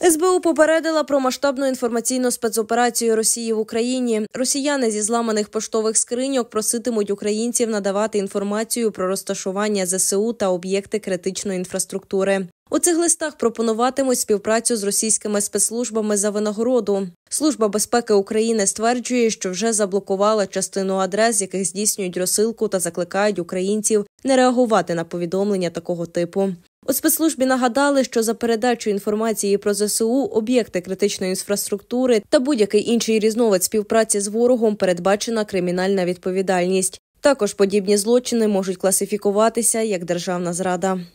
СБУ попередила про масштабну інформаційну спецоперацію Росії в Україні. Росіяни зі зламаних поштових скриньок проситимуть українців надавати інформацію про розташування ЗСУ та об'єкти критичної інфраструктури. У цих листах пропонуватимуть співпрацю з російськими спецслужбами за винагороду. Служба безпеки України стверджує, що вже заблокувала частину адрес, яких здійснюють розсилку та закликають українців не реагувати на повідомлення такого типу. У спецслужбі нагадали, що за передачу інформації про ЗСУ, об'єкти критичної інфраструктури та будь-який інший різновид співпраці з ворогом передбачена кримінальна відповідальність. Також подібні злочини можуть класифікуватися як державна зрада.